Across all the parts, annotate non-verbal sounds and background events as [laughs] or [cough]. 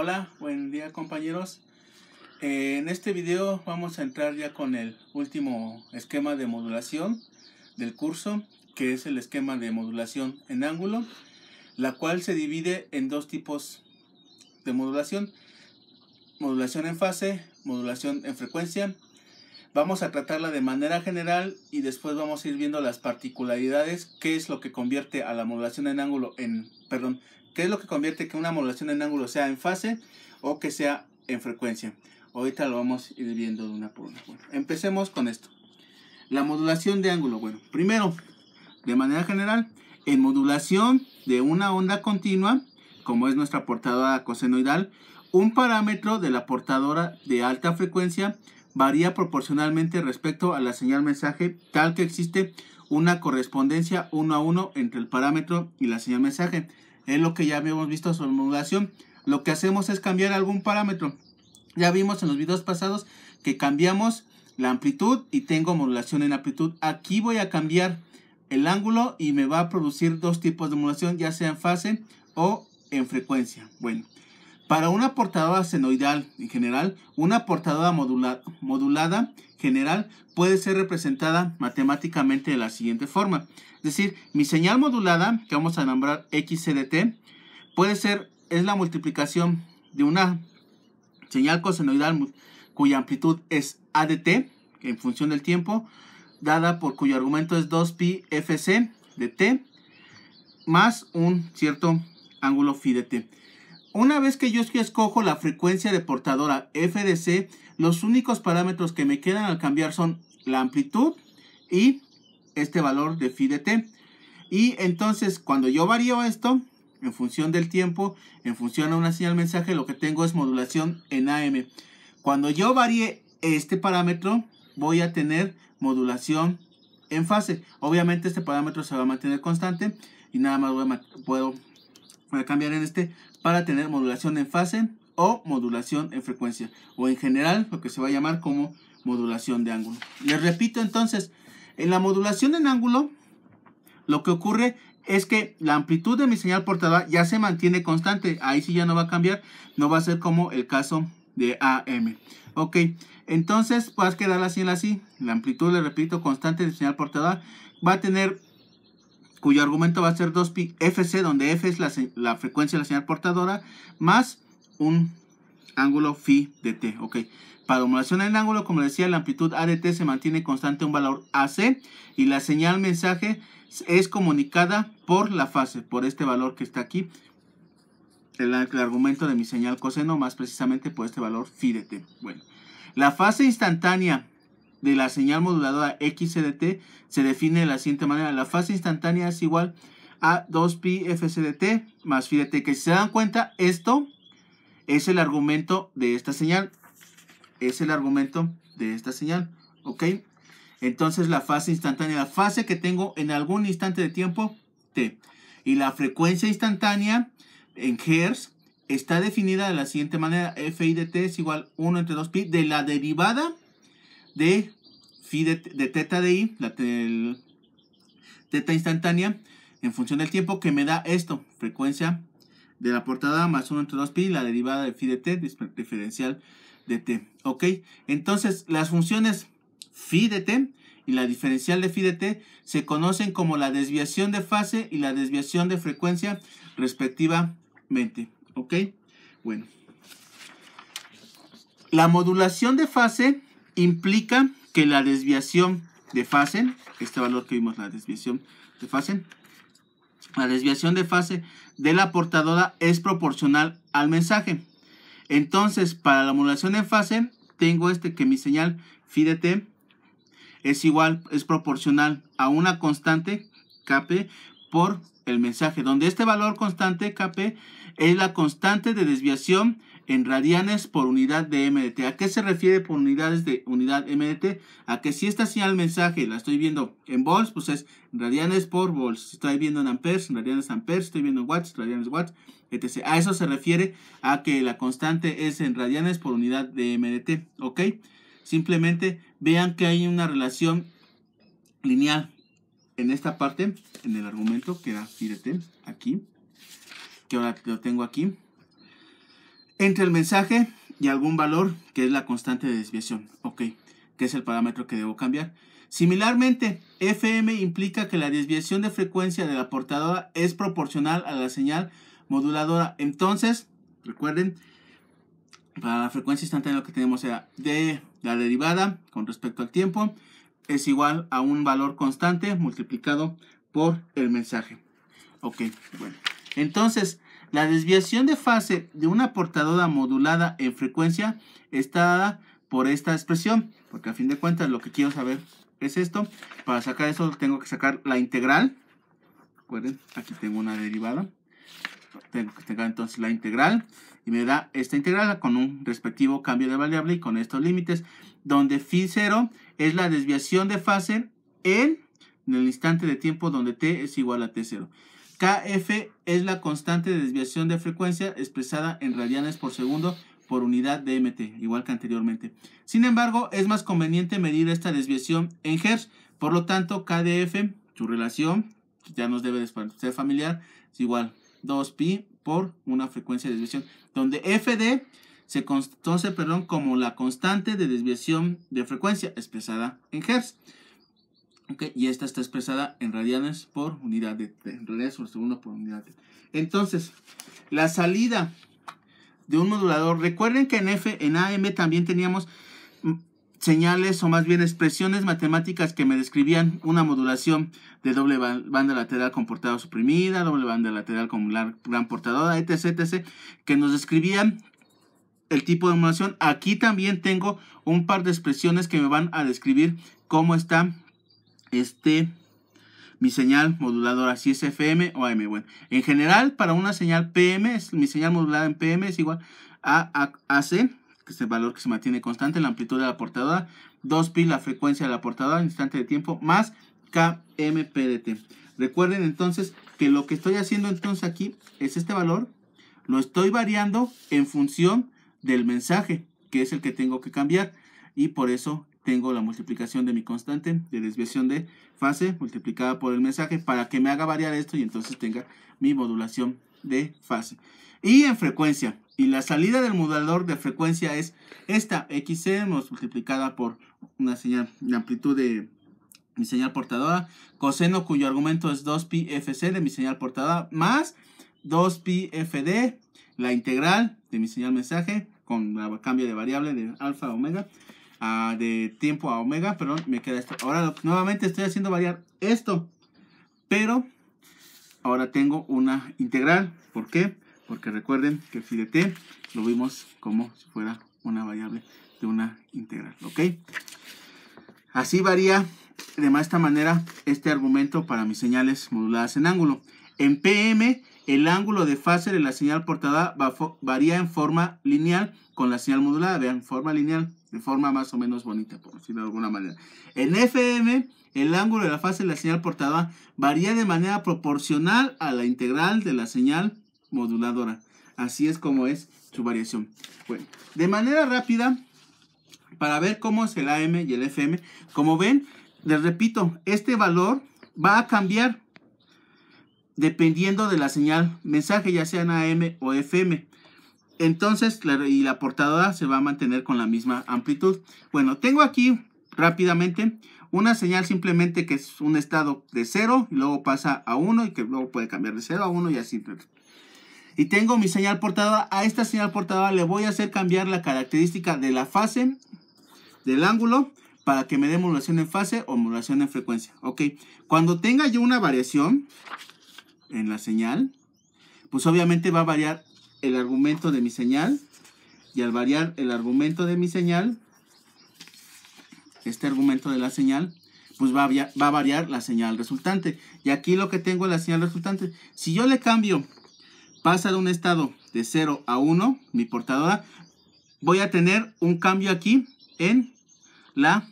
Hola, buen día compañeros. Eh, en este video vamos a entrar ya con el último esquema de modulación del curso, que es el esquema de modulación en ángulo, la cual se divide en dos tipos de modulación, modulación en fase, modulación en frecuencia. Vamos a tratarla de manera general y después vamos a ir viendo las particularidades, qué es lo que convierte a la modulación en ángulo en, perdón, ¿Qué es lo que convierte que una modulación en ángulo sea en fase o que sea en frecuencia? Ahorita lo vamos a ir viendo de una por una. empecemos con esto. La modulación de ángulo. Bueno, primero, de manera general, en modulación de una onda continua, como es nuestra portadora cosenoidal, un parámetro de la portadora de alta frecuencia varía proporcionalmente respecto a la señal mensaje, tal que existe una correspondencia uno a uno entre el parámetro y la señal mensaje es lo que ya habíamos visto sobre modulación. Lo que hacemos es cambiar algún parámetro. Ya vimos en los videos pasados que cambiamos la amplitud y tengo modulación en amplitud. Aquí voy a cambiar el ángulo y me va a producir dos tipos de modulación, ya sea en fase o en frecuencia. Bueno, para una portadora senoidal en general, una portadora modulada general puede ser representada matemáticamente de la siguiente forma. Es decir, mi señal modulada, que vamos a nombrar XCDT, puede ser, es la multiplicación de una señal cosenoidal cuya amplitud es a t, en función del tiempo, dada por cuyo argumento es 2pi FC de T, más un cierto ángulo phi de T. Una vez que yo escojo la frecuencia de portadora FDC, los únicos parámetros que me quedan al cambiar son la amplitud y este valor de phi de t. Y entonces cuando yo varío esto, en función del tiempo, en función a una señal mensaje, lo que tengo es modulación en AM. Cuando yo varíe este parámetro, voy a tener modulación en fase. Obviamente este parámetro se va a mantener constante y nada más puedo cambiar en este para tener modulación en fase o modulación en frecuencia o en general lo que se va a llamar como modulación de ángulo. Les repito entonces, en la modulación en ángulo lo que ocurre es que la amplitud de mi señal portada ya se mantiene constante, ahí sí ya no va a cambiar, no va a ser como el caso de AM. Ok, entonces puedes a quedar la así, la amplitud, le repito, constante de señal portada va a tener cuyo argumento va a ser 2pi fc, donde f es la, frecuencia de la señal portadora, más un ángulo phi de t. Ok, para modulación en ángulo, como decía, la amplitud A de t se mantiene constante un valor AC y la señal mensaje es comunicada por la fase, por este valor que está aquí, el, el argumento de mi señal coseno, más precisamente por este valor phi de t. Bueno, la fase instantánea de la señal moduladora XCDT se define de la siguiente manera. La fase instantánea es igual a 2pi FCDT más fíjate. que si se dan cuenta, esto es el argumento de esta señal. Es el argumento de esta señal, ¿ok? Entonces la fase instantánea, la fase que tengo en algún instante de tiempo, t. Y la frecuencia instantánea en hertz está definida de la siguiente manera. fi de t es igual a 1 entre 2pi de la derivada de phi de, teta de i, la teta instantánea, en función del tiempo que me da esto, frecuencia de la portada más 1 entre 2pi, la derivada de phi de t, diferencial de t. ¿Ok? Entonces, las funciones phi de t y la diferencial de phi de t se conocen como la desviación de fase y la desviación de frecuencia respectivamente. ¿Ok? Bueno. La modulación de fase implica que la desviación de fase, este valor que vimos, la desviación de fase, la desviación de fase de la portadora es proporcional al mensaje. Entonces, para la modulación en fase, tengo este que mi señal phi de t es igual, es proporcional a una constante kp por el mensaje, donde este valor constante kp es la constante de desviación en radianes por unidad de MDT. ¿A qué se refiere por unidades de unidad MDT? A que si esta señal mensaje la estoy viendo en volts, pues es radianes por volts. estoy viendo en amperes, en radianes amperes, estoy viendo en watts, radianes watts, etc. A eso se refiere a que la constante es en radianes por unidad de MDT, ¿ok? Simplemente vean que hay una relación lineal en esta parte, en el argumento que era, fíjate, aquí, que ahora lo tengo aquí entre el mensaje y algún valor que es la constante de desviación, ok, que es el parámetro que debo cambiar. Similarmente, FM implica que la desviación de frecuencia de la portadora es proporcional a la señal moduladora. Entonces, recuerden, para la frecuencia instantánea lo que tenemos era de la derivada con respecto al tiempo es igual a un valor constante multiplicado por el mensaje. Ok, bueno. Entonces, la desviación de fase de una portadora modulada en frecuencia está dada por esta expresión, porque a fin de cuentas lo que quiero saber es esto. Para sacar eso tengo que sacar la integral. Recuerden, aquí tengo una derivada. Tengo que sacar entonces la integral y me da esta integral con un respectivo cambio de variable y con estos límites, donde phi 0 es la desviación de fase en el instante de tiempo donde t es igual a t0. Kf es la constante de desviación de frecuencia expresada en radianes por segundo por unidad de mt, igual que anteriormente. Sin embargo, es más conveniente medir esta desviación en hertz, por lo tanto, Kdf, su relación, ya nos debe ser familiar, es igual 2pi por una frecuencia de desviación, donde fd se conoce perdón, como la constante de desviación de frecuencia expresada en hertz y esta está expresada en radianes por unidad de t, en radianes por segundo por unidad de Entonces, la salida de un modulador, recuerden que en F, en AM también teníamos señales o más bien expresiones matemáticas que me describían una modulación de doble banda lateral con portada suprimida, doble banda lateral con gran portadora, etc, etc, que nos describían el tipo de modulación. Aquí también tengo un par de expresiones que me van a describir cómo está este, mi señal moduladora, si es FM o AM. Bueno, en general, para una señal PM, es, mi señal modulada en PM es igual a, AC, que es el valor que se mantiene constante, la amplitud de la portadora, 2pi, la frecuencia de la portadora, instante de tiempo, más KMPDT. Recuerden entonces que lo que estoy haciendo entonces aquí es este valor, lo estoy variando en función del mensaje, que es el que tengo que cambiar, y por eso tengo la multiplicación de mi constante de desviación de fase multiplicada por el mensaje para que me haga variar esto y entonces tenga mi modulación de fase. Y en frecuencia, y la salida del modulador de frecuencia es esta xc multiplicada por una señal de amplitud de mi señal portadora, coseno cuyo argumento es 2 fc de mi señal portadora más 2 fd, la integral de mi señal mensaje con la cambio de variable de alfa omega de tiempo a omega, perdón, me queda esto. Ahora nuevamente estoy haciendo variar esto, pero ahora tengo una integral. ¿Por qué? Porque recuerden que phi de t lo vimos como si fuera una variable de una integral, ¿ok? Así varía de esta manera este argumento para mis señales moduladas en ángulo. En PM el ángulo de fase de la señal portada varía en forma lineal con la señal modulada, vean, forma lineal, de forma más o menos bonita, por decirlo de alguna manera. En FM, el ángulo de la fase de la señal portada varía de manera proporcional a la integral de la señal moduladora. Así es como es su variación. Bueno, de manera rápida, para ver cómo es el AM y el FM, como ven, les repito, este valor va a cambiar dependiendo de la señal mensaje, ya en AM o FM. Entonces, claro, y la portadora se va a mantener con la misma amplitud. Bueno, tengo aquí rápidamente una señal simplemente que es un estado de 0 y luego pasa a 1 y que luego puede cambiar de 0 a 1 y así. Y tengo mi señal portadora. A esta señal portadora le voy a hacer cambiar la característica de la fase, del ángulo, para que me dé modulación en fase o modulación en frecuencia. Ok, cuando tenga yo una variación, en la señal, pues obviamente va a variar el argumento de mi señal. Y al variar el argumento de mi señal, este argumento de la señal, pues va a, variar la señal resultante. Y aquí lo que tengo es la señal resultante. Si yo le cambio, pasa de un estado de 0 a 1, mi portadora, voy a tener un cambio aquí en la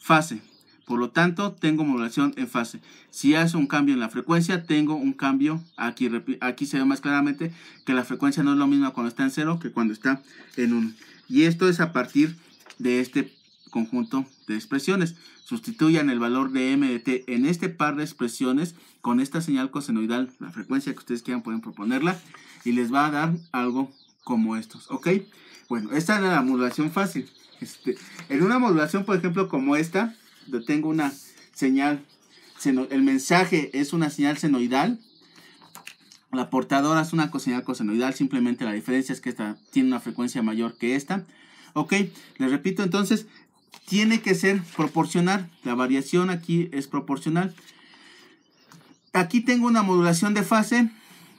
fase. Por lo tanto, tengo modulación en fase. Si hace un cambio en la frecuencia, tengo un cambio aquí. Aquí se ve más claramente que la frecuencia no es lo misma cuando está en 0 que cuando está en 1. Y esto es a partir de este conjunto de expresiones. Sustituyan el valor de m de t en este par de expresiones con esta señal cosenoidal, la frecuencia que ustedes quieran pueden proponerla, y les va a dar algo como estos, ¿ok? Bueno, esta era la modulación fácil. Este, en una modulación, por ejemplo, como esta, tengo una señal, el mensaje es una señal senoidal, la portadora es una señal cosenoidal, simplemente la diferencia es que esta tiene una frecuencia mayor que esta. Ok, les repito entonces, tiene que ser proporcional, la variación aquí es proporcional. Aquí tengo una modulación de fase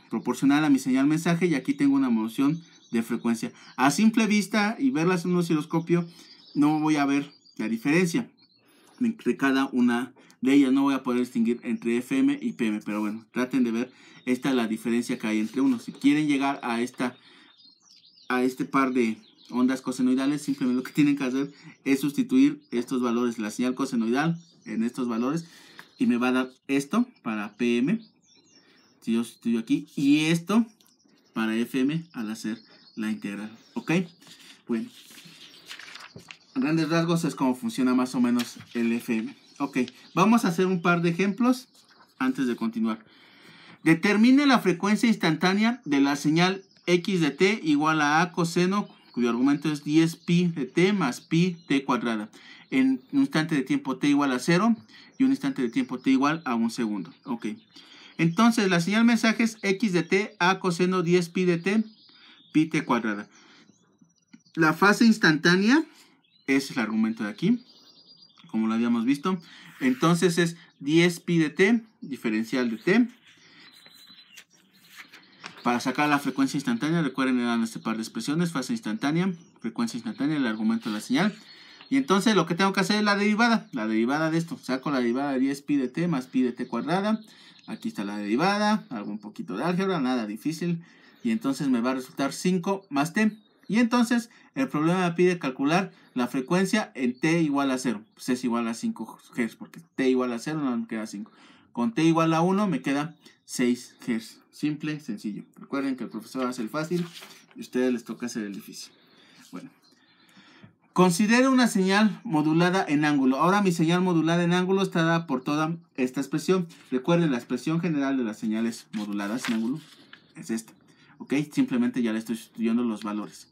proporcional a mi señal mensaje y aquí tengo una modulación de frecuencia. A simple vista y verlas en un osciloscopio no voy a ver la diferencia entre cada una de ellas. No voy a poder distinguir entre FM y PM, pero bueno, traten de ver esta es la diferencia que hay entre uno. Si quieren llegar a esta a este par de ondas cosenoidales, simplemente lo que [laughs] tienen que hacer es sustituir estos valores, la señal cosenoidal en estos valores y me va a dar esto para PM, si yo sustituyo aquí, y esto para FM al hacer la integral, ¿ok? Bueno, grandes rasgos es como funciona más o menos el FM. Ok, vamos a hacer un par de ejemplos antes de continuar. Determine la frecuencia instantánea de la señal x de t igual a a coseno, cuyo argumento es 10pi de t más pi t cuadrada. En un instante de tiempo t igual a 0 y un instante de tiempo t igual a un segundo. Ok. Entonces, la señal mensaje es x de t a coseno 10pi de t, pi t cuadrada. La fase instantánea ese es el argumento de aquí, como lo habíamos visto. Entonces es 10 pi de t, diferencial de t. Para sacar la frecuencia instantánea, recuerden eran este par de expresiones, fase instantánea, frecuencia instantánea, el argumento de la señal. Y entonces lo que tengo que hacer es la derivada, la derivada de esto. Saco la derivada de 10 pi de t más pi de t cuadrada. Aquí está la derivada, algo un poquito de álgebra, nada difícil. Y entonces me va a resultar 5 más t. Y entonces el problema me pide calcular la frecuencia en t igual a 0. Pues es igual a 5 Hz, porque t igual a 0 no me queda 5. Con t igual a 1 me queda 6 Hz. Simple, sencillo. Recuerden que el profesor hace el fácil y a ustedes les toca hacer el difícil. Bueno. Considere una señal modulada en ángulo. Ahora mi señal modulada en ángulo está dada por toda esta expresión. Recuerden, la expresión general de las señales moduladas en ángulo es esta. ¿ok? Simplemente ya le estoy estudiando los valores,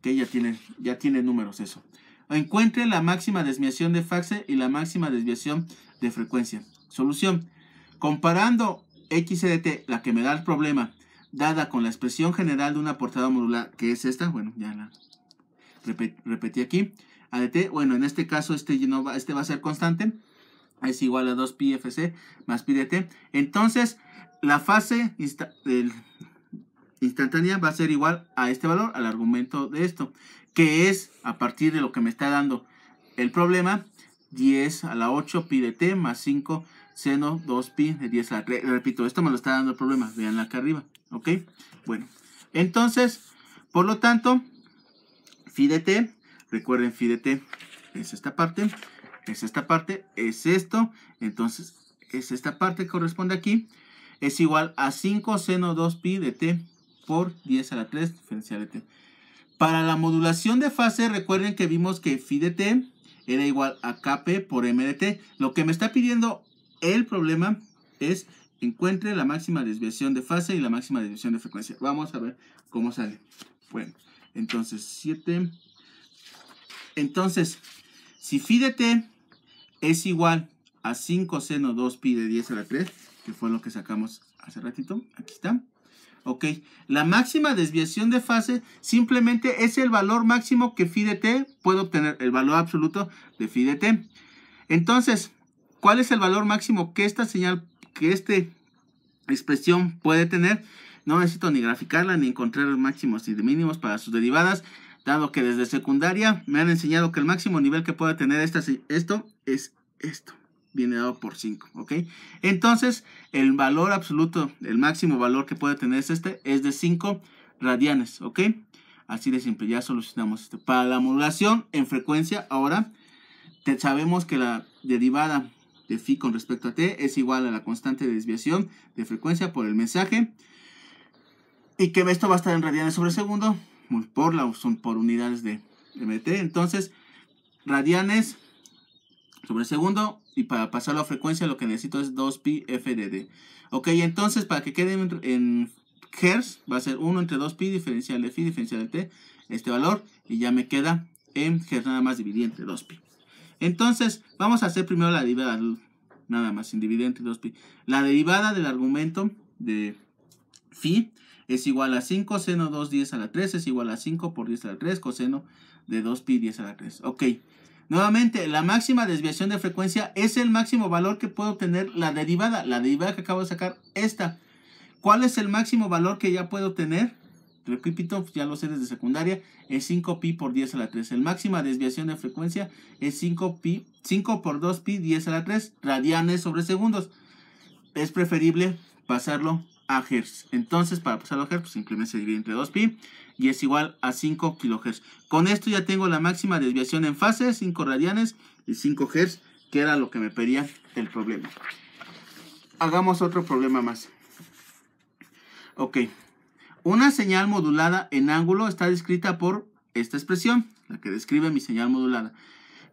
¿ok? Ya tiene, ya tiene números eso. Encuentre la máxima desviación de faxe y la máxima desviación de frecuencia. Solución. Comparando X XDT, la que me da el problema, dada con la expresión general de una portada modular, que es esta, bueno, ya la repetí aquí, ADT, bueno, en este caso este, no va, este va a ser constante, es igual a 2 FC más pi de Entonces, la fase, del instantánea va a ser igual a este valor, al argumento de esto, que es a partir de lo que me está dando el problema, 10 a la 8 pi de t más 5 seno 2 pi de 10 a la Repito, esto me lo está dando el problema, vean acá arriba, ¿ok? Bueno, entonces, por lo tanto, phi de t, recuerden phi de t es esta parte, es esta parte, es esto, entonces es esta parte que corresponde aquí, es igual a 5 seno 2 pi de t por 10 a la 3 diferencial de t. Para la modulación de fase, recuerden que vimos que phi de t era igual a kp por m de t. Lo que me está pidiendo el problema es encuentre la máxima desviación de fase y la máxima desviación de frecuencia. Vamos a ver cómo sale. Bueno, entonces 7. Entonces, si phi de t es igual a 5 seno 2 pi de 10 a la 3, que fue lo que sacamos hace ratito, aquí está. ¿ok? La máxima desviación de fase simplemente es el valor máximo que phi de t puede obtener, el valor absoluto de phi de t. Entonces, ¿cuál es el valor máximo que esta señal, que esta expresión puede tener? No necesito ni graficarla ni encontrar los máximos y mínimos para sus derivadas, dado que desde secundaria me han enseñado que el máximo nivel que puede tener esta, esto es esto viene dado por 5, ¿ok? Entonces, el valor absoluto, el máximo valor que puede tener es este, es de 5 radianes, ¿ok? Así de simple, ya solucionamos esto. Para la modulación en frecuencia, ahora sabemos que la derivada de phi con respecto a t es igual a la constante de desviación de frecuencia por el mensaje. Y que esto va a estar en radianes sobre segundo por, la, por unidades de mt. Entonces, radianes sobre segundo y para pasarlo a frecuencia lo que necesito es 2pi FDD. Ok, entonces para que quede en, hertz va a ser 1 entre 2pi diferencial de phi diferencial de t este valor y ya me queda en hertz nada más dividido entre 2pi. Entonces vamos a hacer primero la derivada, nada más, sin dividir entre 2pi. La derivada del argumento de phi es igual a 5 seno 2 10 a la 3 es igual a 5 por 10 a la 3 coseno de 2pi 10 a la 3. Ok. Nuevamente, la máxima desviación de frecuencia es el máximo valor que puedo obtener la derivada. La derivada que acabo de sacar, esta. ¿Cuál es el máximo valor que ya puedo tener? Repito, ya lo sé desde secundaria, es 5pi por 10 a la 3. El máxima desviación de frecuencia es 5pi, 5 por 2pi 10 a la 3 radianes sobre segundos. Es preferible pasarlo a Entonces, para pasarlo a Hz, pues, simplemente se divide entre 2pi y es igual a 5 kHz. Con esto ya tengo la máxima desviación en fase 5 radianes y 5 hertz que era lo que me pedía el problema. Hagamos otro problema más. Ok. Una señal modulada en ángulo está descrita por esta expresión, la que describe mi señal modulada.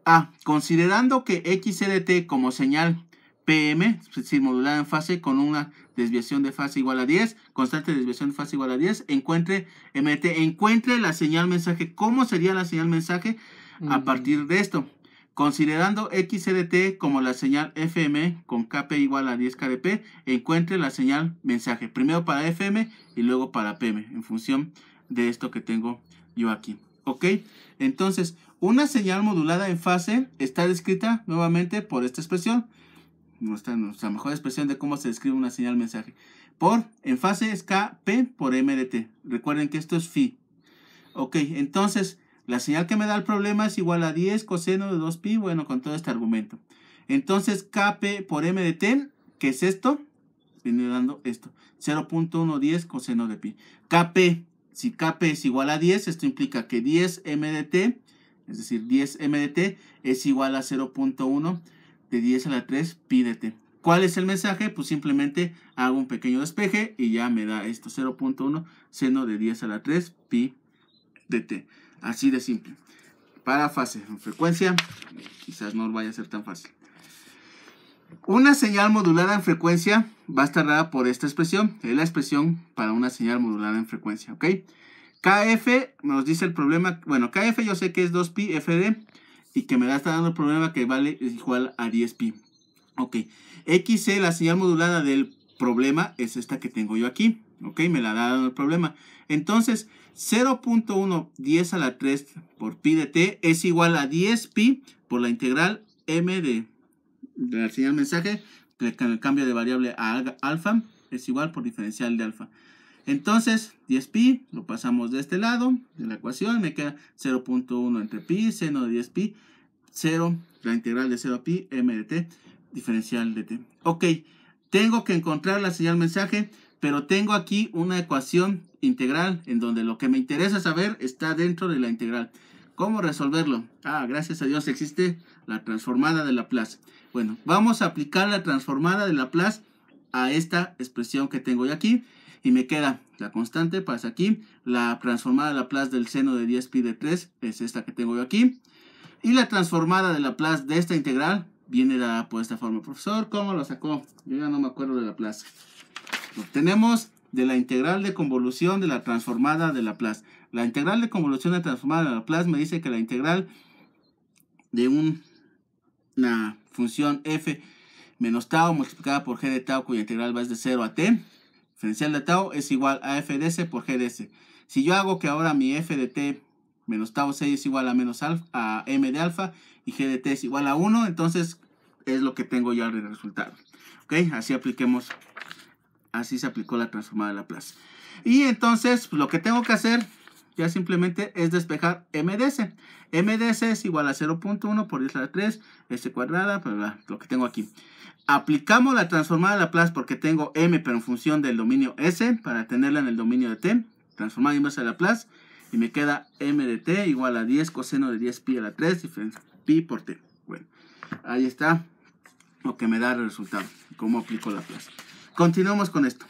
A. Considerando que XLT como señal PM, es decir, modulada en fase con una desviación de fase igual a 10, constante de desviación de fase igual a 10, encuentre, MT, encuentre la señal mensaje. ¿Cómo sería la señal mensaje a partir de esto? Considerando XRT como la señal FM con KP igual a 10 KDP, encuentre la señal mensaje, primero para FM y luego para PM, en función de esto que tengo yo aquí. ¿Ok? Entonces, una señal modulada en fase está descrita nuevamente por esta expresión nuestra, nuestra mejor expresión de cómo se describe una señal mensaje. Por, en fase es KP por MDT. Recuerden que esto es phi. Ok, entonces, la señal que me da el problema es igual a 10 coseno de 2pi, bueno, con todo este argumento. Entonces, KP por MDT, ¿qué es esto? Viene dando esto, 0.110 coseno de pi. KP, si KP es igual a 10, esto implica que 10 MDT, es decir, 10 MDT es igual a 0.1 de 10 a la 3, pídete. ¿Cuál es el mensaje? Pues simplemente hago un pequeño despeje y ya me da esto 0.1 seno de 10 a la 3 pi de t. Así de simple. Para fase, en frecuencia, quizás no vaya a ser tan fácil. Una señal modulada en frecuencia va a estar dada por esta expresión. Es la expresión para una señal modulada en frecuencia, ¿ok? KF nos dice el problema. Bueno, KF yo sé que es 2pi FD y que me da está dando el problema que vale igual a 10pi. Ok, XC, la señal modulada del problema es esta que tengo yo aquí. Ok, me la da dando el problema. Entonces, 0.1 10 a la 3 por pi de t es igual a 10 pi por la integral m de, de la señal mensaje, el cambio de variable a alfa es igual por diferencial de alfa. Entonces, 10pi lo pasamos de este lado de la ecuación. Me queda 0.1 entre pi, seno de 10pi, 0, la integral de 0 a pi, m de t, diferencial de t. Ok, tengo que encontrar la señal mensaje, pero tengo aquí una ecuación integral en donde lo que me interesa saber está dentro de la integral. ¿Cómo resolverlo? Ah, gracias a Dios existe la transformada de Laplace. Bueno, vamos a aplicar la transformada de Laplace a esta expresión que tengo yo aquí y me queda la constante, pasa aquí, la transformada de Laplace del seno de 10 pi de 3 es esta que tengo yo aquí, y la transformada de Laplace de esta integral viene dada por esta forma. Profesor, ¿cómo lo sacó? Yo ya no me acuerdo de Laplace. Lo obtenemos de la integral de convolución de la transformada de Laplace. La integral de convolución de la transformada de Laplace me dice que la integral de un, una función f menos tau multiplicada por g de tau cuya integral va de 0 a t Diferencial de tau es igual a f de s por g de s. Si yo hago que ahora mi f de t menos tau 6 es igual a menos alfa, m de alfa y g de t es igual a 1, entonces es lo que tengo ya el resultado. ¿Ok? Así apliquemos, así se aplicó la transformada de Laplace. Y entonces pues, lo que tengo que hacer ya simplemente es despejar MDS. MDS es igual a 0.1 por 10 a la 3, S cuadrada, lo que tengo aquí aplicamos la transformada de Laplace porque tengo m pero en función del dominio S para tenerla en el dominio de t, transformada inversa de Laplace y me queda m de t igual a 10 coseno de 10 pi a la 3 pi por t. Bueno, ahí está lo que me da el resultado, cómo aplico Laplace. Continuamos con esto.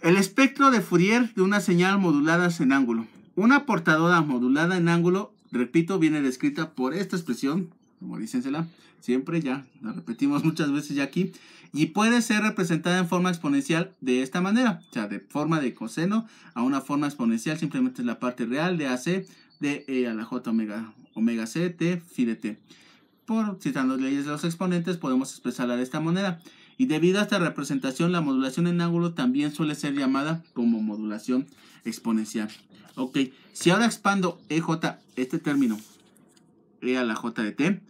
El espectro de Fourier de una señal modulada en ángulo. Una portadora modulada en ángulo, repito, viene descrita por esta expresión como dícensela, siempre ya, la repetimos [laughs] muchas veces ya aquí, y puede ser representada en forma exponencial de esta manera, o sea, de forma de coseno a una forma exponencial, simplemente es la parte real de AC de E a la J omega, omega C, T, phi de T. Por citando leyes de los exponentes, podemos expresarla de esta manera. Y debido a esta representación, la modulación en ángulo también suele ser llamada como modulación exponencial. Ok, si ahora expando EJ, este término, E a la J de T,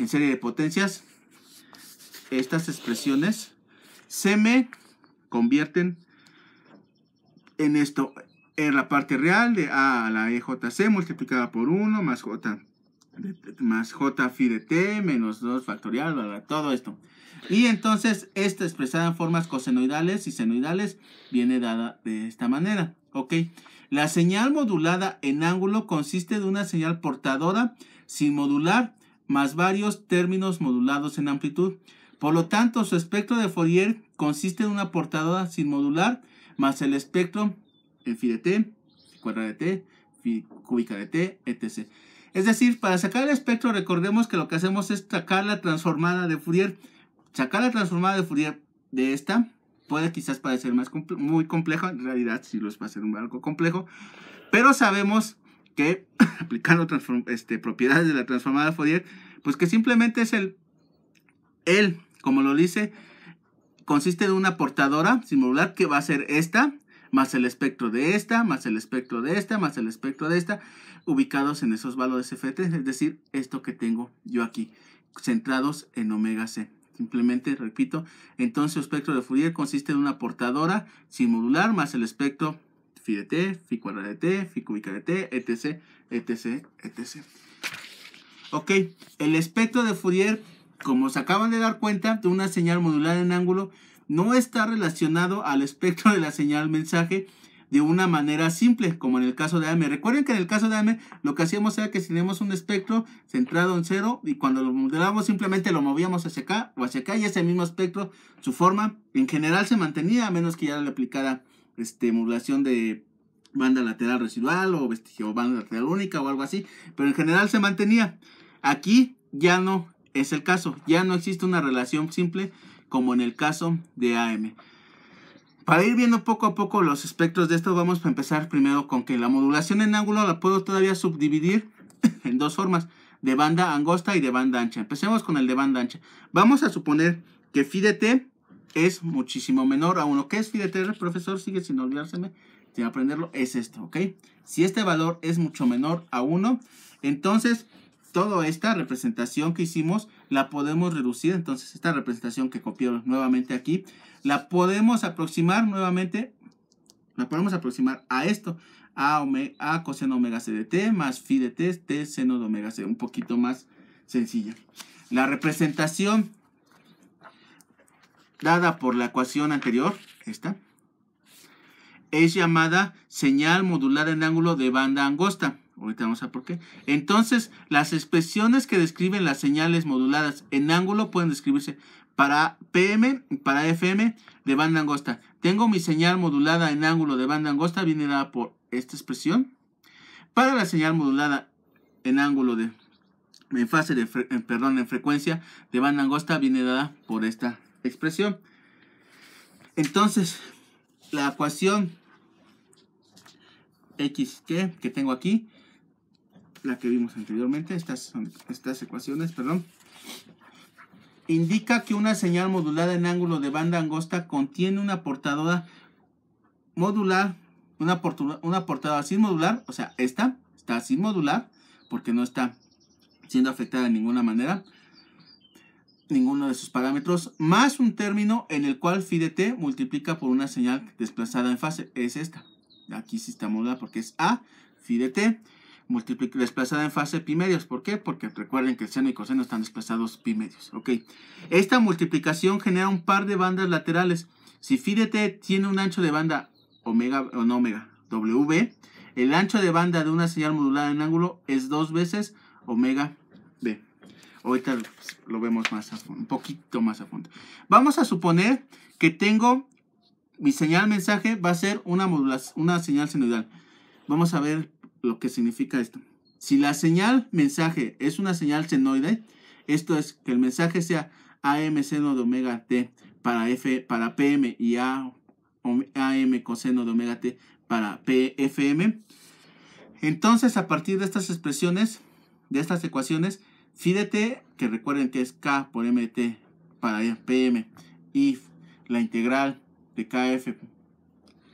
en serie de potencias, estas expresiones se me convierten en esto, en la parte real de A a la EJC multiplicada por 1 más J más J phi de T menos 2 factorial, bla, todo esto. Y entonces, esta expresada en formas cosenoidales y senoidales viene dada de esta manera. ¿Ok? La señal modulada en ángulo consiste de una señal portadora sin modular más varios términos modulados en amplitud. Por lo tanto, su espectro de Fourier consiste en una portadora sin modular más el espectro en eh, phi de t, cuadrada de t, cúbica de t, etc. Es decir, para sacar el espectro, recordemos que lo que hacemos es sacar la transformada de Fourier. Sacar la transformada de Fourier de esta puede quizás parecer más muy complejo, en realidad sí lo es, va a ser algo complejo, pero sabemos que, [laughs] aplicando este, propiedades de la transformada Fourier, pues que simplemente es el, él, como lo dice, consiste en una portadora modular que va a ser esta, más el espectro de esta, más el espectro de esta, más el espectro de esta, ubicados en esos valores FT, es decir, esto que tengo yo aquí, centrados en omega C. Simplemente, repito, entonces el espectro de Fourier consiste en una portadora sin modular más el espectro phi de t, phi cuadrada de t, phi cúbica de t, etc, etc, etc. Ok, el espectro de Fourier, como se acaban de dar cuenta, de una señal modular en ángulo, no está relacionado al espectro de la señal mensaje de una manera simple, como en el caso de m e. Recuerden que en el caso de m e, lo que hacíamos era que teníamos un espectro centrado en cero y cuando lo modelábamos simplemente lo movíamos hacia acá o hacia acá y ese mismo espectro, su forma en general se mantenía a menos que ya la aplicara este, modulación de banda lateral residual o vestigio banda lateral única o algo así, pero en general se mantenía. Aquí ya no es el caso, ya no existe una relación simple como en el caso de AM. Para ir viendo poco a poco los espectros de esto, vamos a empezar primero con que la modulación en ángulo la puedo todavía subdividir [laughs] en dos formas, de banda angosta y de banda ancha. Empecemos con el de banda ancha. Vamos a suponer que fíjate es muchísimo menor a 1. ¿Qué es t? El profesor sigue sin olvidárseme, sin aprenderlo. Es esto, ¿ok? Si este valor es mucho menor a 1, entonces toda esta representación que hicimos la podemos reducir. Entonces esta representación que copió nuevamente aquí, la podemos aproximar nuevamente, la podemos aproximar a esto. A, omega, a coseno omega c de t más phi de t, t seno de omega c. Un poquito más sencilla. La representación dada por la ecuación anterior, esta, es llamada señal modulada en ángulo de banda angosta. Ahorita vamos a por qué. Entonces, las expresiones que describen las señales moduladas en ángulo pueden describirse para PM para FM de banda angosta. Tengo mi señal modulada en ángulo de banda angosta, viene dada por esta expresión. Para la señal modulada en ángulo de en fase de, perdón, en frecuencia de banda angosta viene dada por esta expresión. Entonces, la ecuación x que, tengo aquí, la que vimos anteriormente, estas, estas ecuaciones, perdón, indica que una señal modulada en ángulo de banda angosta contiene una portadora modular, una, una portadora sin modular, o sea, esta está sin modular, porque no está siendo afectada de ninguna manera, ninguno de sus parámetros, más un término en el cual phi de t multiplica por una señal desplazada en fase. Es esta. Aquí sí está modulada porque es a phi de t desplazada en fase pi medios. ¿Por qué? Porque recuerden que el seno y coseno están desplazados pi medios. Ok. Esta multiplicación genera un par de bandas laterales. Si phi de t tiene un ancho de banda omega o no omega, w, el ancho de banda de una señal modulada en ángulo es dos veces omega Ahorita pues, lo vemos más a fondo, un poquito más a fondo. Vamos a suponer que tengo mi señal mensaje va a ser una, una señal senoidal. Vamos a ver lo que significa esto. Si la señal mensaje es una señal senoide, esto es que el mensaje sea AM seno de omega t para F para PM y AM coseno de omega t para PFM. Entonces, a partir de estas expresiones, de estas ecuaciones, Fíjate que recuerden que es k por mt para pm, y la integral de kf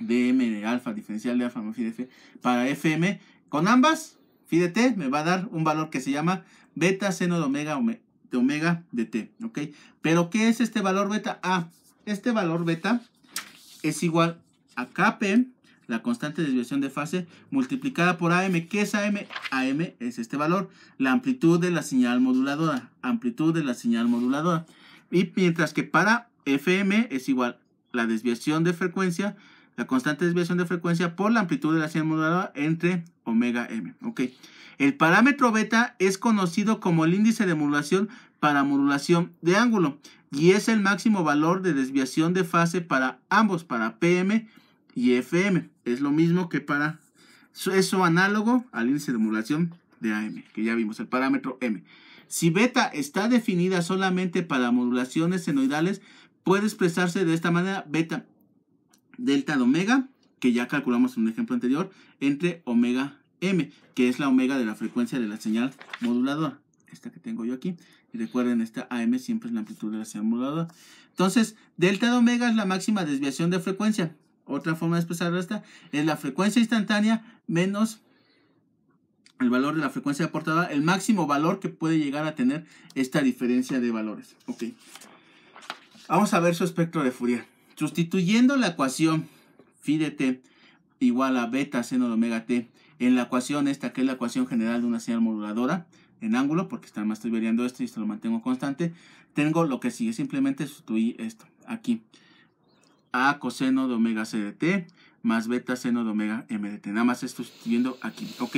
de m de alfa, diferencial de alfa más f, para fm, con ambas, fíjate me va a dar un valor que se llama beta seno de omega, de omega de t, ¿ok? Pero ¿qué es este valor beta? Ah, este valor beta es igual a kpm, la constante de desviación de fase, multiplicada por AM. ¿Qué es AM? AM es este valor, la amplitud de la señal moduladora, amplitud de la señal moduladora. Y mientras que para FM es igual la desviación de frecuencia, la constante de desviación de frecuencia por la amplitud de la señal moduladora entre omega m. Ok. El parámetro beta es conocido como el índice de modulación para modulación de ángulo y es el máximo valor de desviación de fase para ambos, para PM y FM. Es lo mismo que para eso análogo al índice de modulación de AM, que ya vimos, el parámetro M. Si beta está definida solamente para modulaciones senoidales, puede expresarse de esta manera beta delta de omega, que ya calculamos en un ejemplo anterior, entre omega M, que es la omega de la frecuencia de la señal moduladora. Esta que tengo yo aquí. Y recuerden, esta AM siempre es la amplitud de la señal moduladora. Entonces, delta de omega es la máxima desviación de frecuencia otra forma de expresar esta es la frecuencia instantánea menos el valor de la frecuencia aportada, el máximo valor que puede llegar a tener esta diferencia de valores. Ok. Vamos a ver su espectro de Fourier. Sustituyendo la ecuación phi de t igual a beta seno de omega t en la ecuación esta, que es la ecuación general de una señal moduladora en ángulo, porque está, más estoy variando esto y esto lo mantengo constante, tengo lo que sigue, simplemente sustituir esto aquí a coseno de omega CDT más beta seno de omega m de t. Nada más esto viendo aquí. Ok.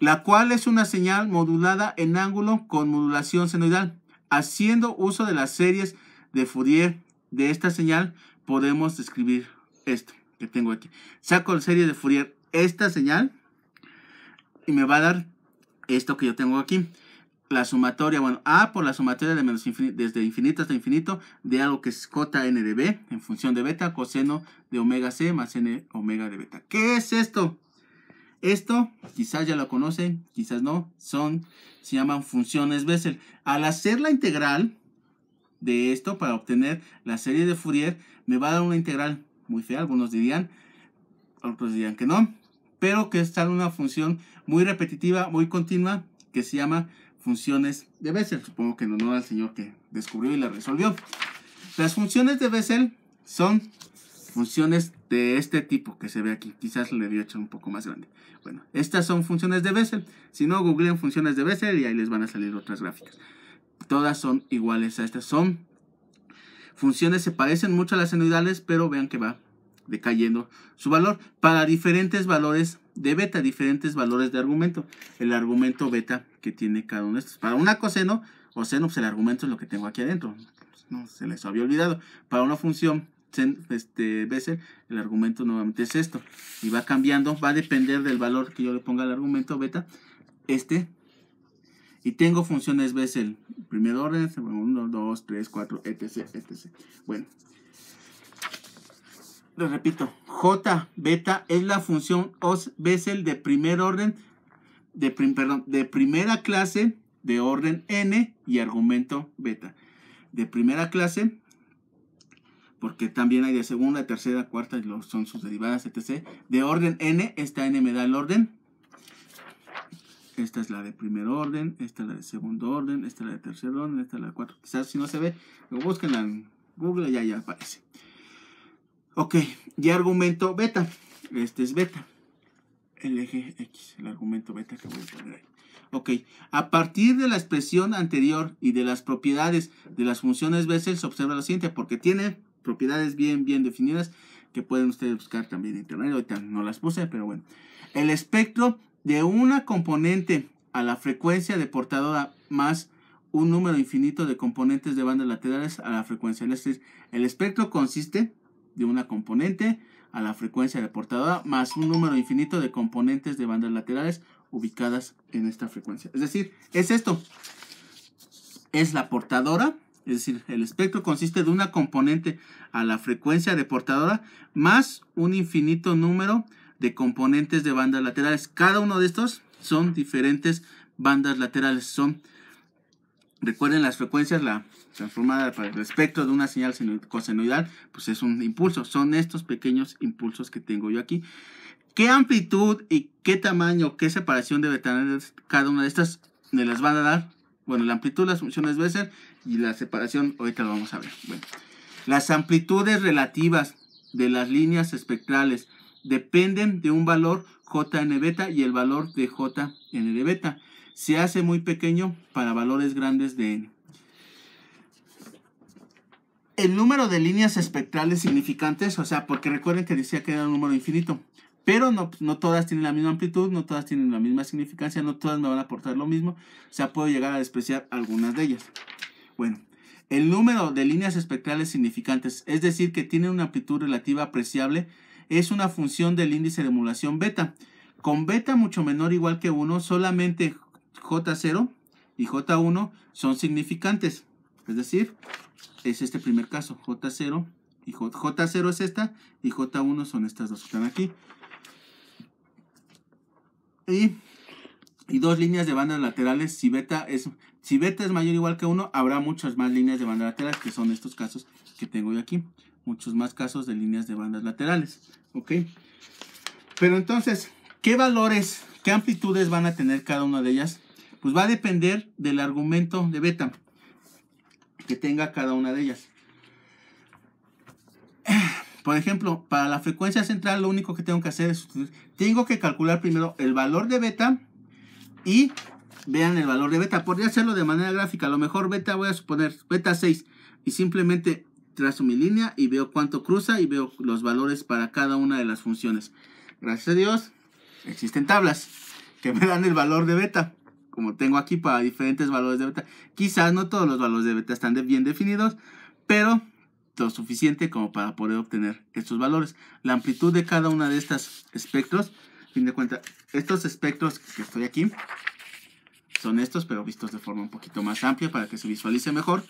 La cual es una señal modulada en ángulo con modulación senoidal. Haciendo uso de las series de Fourier de esta señal, podemos describir esto que tengo aquí. Saco la serie de Fourier esta señal y me va a dar esto que yo tengo aquí la sumatoria, bueno, A por la sumatoria de menos infinito, desde infinito hasta infinito de algo que es JN de B en función de beta coseno de omega C más N omega de beta. ¿Qué es esto? Esto quizás ya lo conocen, quizás no, son, se llaman funciones Bessel. Al hacer la integral de esto para obtener la serie de Fourier, me va a dar una integral muy fea, algunos dirían, otros dirían que no, pero que es una función muy repetitiva, muy continua, que se llama funciones de Bessel, supongo que no no al señor que descubrió y la resolvió. Las funciones de Bessel son funciones de este tipo que se ve aquí. Quizás le dio hecho un poco más grande. Bueno, estas son funciones de Bessel. Si no, googleen funciones de Bessel y ahí les van a salir otras gráficas. Todas son iguales a estas. Son funciones, se parecen mucho a las senoidales, pero vean que va decayendo su valor para diferentes valores de beta, diferentes valores de argumento. El argumento beta que tiene cada uno de estos. Para una coseno o seno, pues el argumento es lo que tengo aquí adentro. Pues, no, se les había olvidado. Para una función este, Bessel, el argumento nuevamente es esto. Y va cambiando, va a depender del valor que yo le ponga al argumento beta. Este. Y tengo funciones Bessel, primer orden, segundo, dos, tres, cuatro, etc, etc. Bueno, les repito, J beta es la función Bessel de primer orden, de, perdón, de primera clase de orden n y argumento beta. De primera clase, porque también hay de segunda, tercera, cuarta, y son sus derivadas, etc. De orden n, esta n me da el orden. Esta es la de primer orden, esta es la de segundo orden, esta es la de tercer orden, esta es la de cuarto. Quizás si no se ve, lo busquen en Google y ya aparece. Ok, y argumento beta. Este es beta. El eje X, el argumento beta que voy a poner ahí. Ok, a partir de la expresión anterior y de las propiedades de las funciones Bessel se observa lo siguiente, porque tiene propiedades bien, bien definidas que pueden ustedes buscar también en internet. Ahorita no las puse, pero bueno. El espectro de una componente a la frecuencia de portadora más un número infinito de componentes de bandas laterales a la frecuencia. el espectro consiste de una componente a la frecuencia de portadora más un número infinito de componentes de bandas laterales ubicadas en esta frecuencia. Es decir, es esto. Es la portadora, es decir, el espectro consiste de una componente a la frecuencia de portadora más un infinito número de componentes de bandas laterales. Cada uno de estos son diferentes bandas laterales, son Recuerden las frecuencias, la transformada para de una señal cosenoidal, pues es un impulso. Son estos pequeños impulsos que tengo yo aquí. ¿Qué amplitud y qué tamaño, qué separación debe tener cada una de estas? Me las van a dar, bueno, la amplitud, las funciones ser, y la separación, ahorita lo vamos a ver. Bueno, las amplitudes relativas de las líneas espectrales dependen de un valor jn beta y el valor de jn beta se hace muy pequeño para valores grandes de n. El número de líneas espectrales significantes, o sea, porque recuerden que decía que era un número infinito, pero no, todas tienen la misma amplitud, no todas tienen la misma significancia, no todas me van a aportar lo mismo, o sea, puedo llegar a despreciar algunas de ellas. Bueno, el número de líneas espectrales significantes, es decir, que tienen una amplitud relativa apreciable, es una función del índice de emulación beta. Con beta mucho menor igual que 1, solamente J0 y J1 son significantes. Es decir, es este primer caso, J0 y J, 0 es esta y J1 son estas dos que están aquí. Y, dos líneas de bandas laterales, si beta, es, si beta es mayor o igual que 1, habrá muchas más líneas de bandas laterales, que son estos casos que tengo yo aquí. Muchos más casos de líneas de bandas laterales. ¿Ok? Pero entonces, ¿qué valores, qué amplitudes van a tener cada una de ellas pues va a depender del argumento de beta que tenga cada una de ellas. [clears throat] Por ejemplo, para la frecuencia central lo único que tengo que hacer es, tengo que calcular primero el valor de beta y vean el valor de beta. Podría hacerlo de manera gráfica, a lo mejor beta voy a suponer beta 6 y simplemente trazo mi línea y veo cuánto cruza y veo los valores para cada una de las funciones. Gracias a Dios, existen tablas que me dan el valor de beta como tengo aquí para diferentes valores de beta. Quizás no todos los valores de beta están bien definidos, pero lo suficiente como para poder obtener estos valores. La amplitud de cada una de estas espectros, fin de cuentas... estos espectros que estoy aquí son estos, pero vistos de forma un poquito más amplia para que se visualice mejor.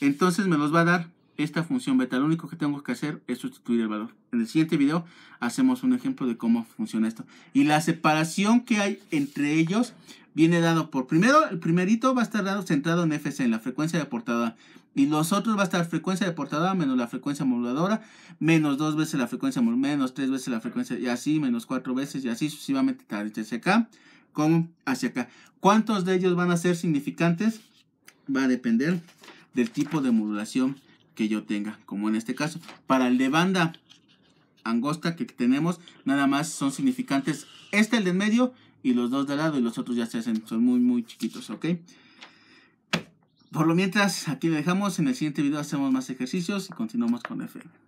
Entonces me los va a dar esta función beta. Lo único que tengo que hacer es sustituir el valor. En el siguiente video hacemos un ejemplo de cómo funciona esto. Y la separación que hay entre ellos viene dado por primero, el primerito va a estar dado centrado en FC, en la frecuencia de portada Y los otros va a estar frecuencia de portada menos la frecuencia moduladora, menos dos veces la frecuencia, menos tres veces la frecuencia, y así, menos cuatro veces, y así sucesivamente, tanto hacia acá como hacia acá. ¿Cuántos de ellos van a ser significantes? Va a depender del tipo de modulación que yo tenga, como en este caso. Para el de banda angosta que tenemos, nada más son significantes este, el de en medio, y los dos de lado y los otros ya se hacen, son muy muy chiquitos, ¿ok? Por lo mientras, aquí lo dejamos, en el siguiente video hacemos más ejercicios y continuamos con FM.